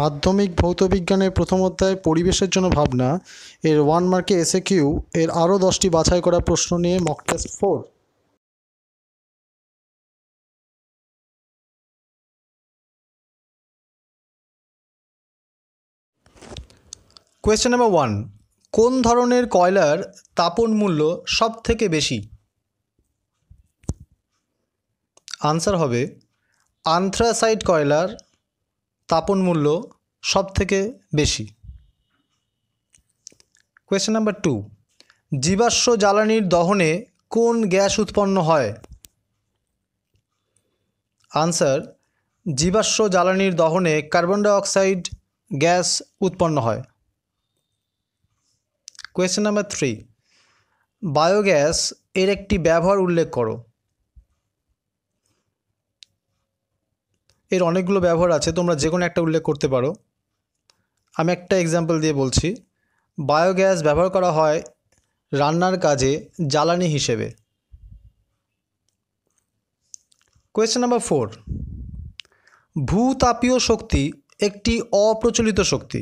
মাধ্যমিক ভৌতবিজ্ঞানের প্রথম অধ্যায় পরিবেশের জন্য ভাবনা এর ওয়ান মার্কে এসে কিউ এর আরও দশটি বাছাই করা প্রশ্ন নিয়ে mock test four question number one কোন ধরনের কয়লার তাপন মূল্য সব থেকে বেশি আনসার হবে আন্থ্রাসাইড কয়লার স্থাপন মূল্য সব থেকে বেশি কোয়েশ্চেন নাম্বার টু জীবাশ্ম জ্বালানির দহনে কোন গ্যাস উৎপন্ন হয় আনসার জীবাশ্ম জ্বালানির দহনে কার্বন ডাইঅক্সাইড গ্যাস উৎপন্ন হয় কোয়েশ্চেন নাম্বার থ্রি বায়োগ্যাস এর একটি ব্যবহার উল্লেখ করো এর অনেকগুলো ব্যবহার আছে তোমরা যে কোনো একটা উল্লেখ করতে পারো আমি একটা এক্সাম্পল দিয়ে বলছি বায়োগ্যাস ব্যবহার করা হয় রান্নার কাজে জ্বালানি হিসেবে কোয়েশ্চেন নাম্বার ফোর ভূতাপীয় শক্তি একটি অপ্রচলিত শক্তি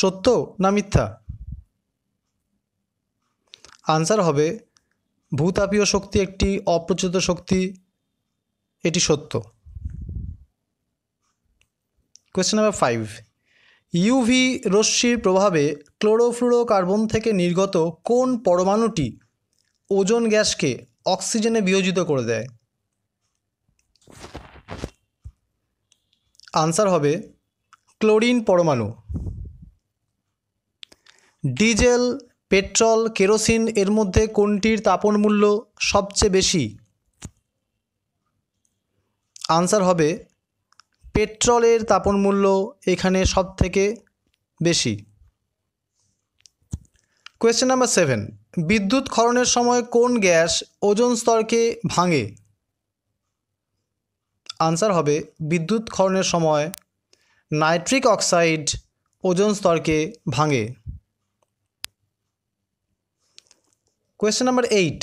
সত্য না মিথ্যা আনসার হবে ভূতাপীয় শক্তি একটি অপ্রচলিত শক্তি এটি সত্য কোয়েশ্চেন নাম্বার ফাইভ ইউভি রশ্মির প্রভাবে ক্লোরোফ্লুরো কার্বন থেকে নির্গত কোন পরমাণুটি ওজন গ্যাসকে অক্সিজেনে বিয়োজিত করে দেয় আনসার হবে ক্লোরিন পরমাণু ডিজেল পেট্রোল কেরোসিন এর মধ্যে কোনটির তাপন মূল্য সবচেয়ে বেশি আনসার হবে পেট্রোলের তাপন মূল্য এখানে সব থেকে বেশি কোয়েশ্চেন নাম্বার সেভেন বিদ্যুৎ ক্ষরণের সময় কোন গ্যাস ওজন স্তরকে ভাঙে আনসার হবে বিদ্যুৎ ক্ষরণের সময় নাইট্রিক অক্সাইড ওজন স্তরকে ভাঙে কোয়েশ্চেন নাম্বার এইট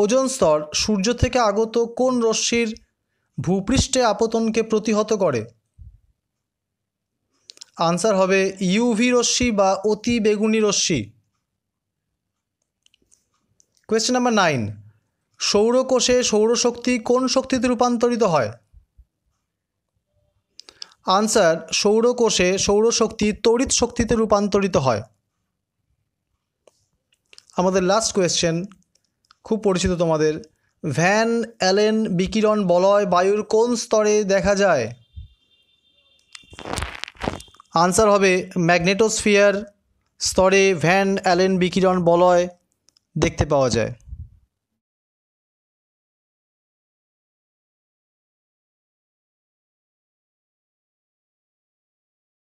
ওজন স্তর সূর্য থেকে আগত কোন রশ্মির ভূপৃষ্ঠে আপতনকে প্রতিহত করে আনসার হবে ইউভি রশ্মি বা অতি বেগুনি রশ্মি কোয়েশ্চেন নাম্বার নাইন সৌরকোষে সৌরশক্তি কোন শক্তিতে রূপান্তরিত হয় আনসার সৌরকোষে সৌরশক্তি তড়িৎ শক্তিতে রূপান্তরিত হয় আমাদের লাস্ট কোয়েশ্চেন খুব পরিচিত তোমাদের ভ্যান অ্যালেন বিকিরণ বলয় বায়ুর কোন স্তরে দেখা যায় আনসার হবে ম্যাগনেটোস্ফিয়ার স্তরে ভ্যান অ্যালেন বিকিরণ বলয় দেখতে পাওয়া যায়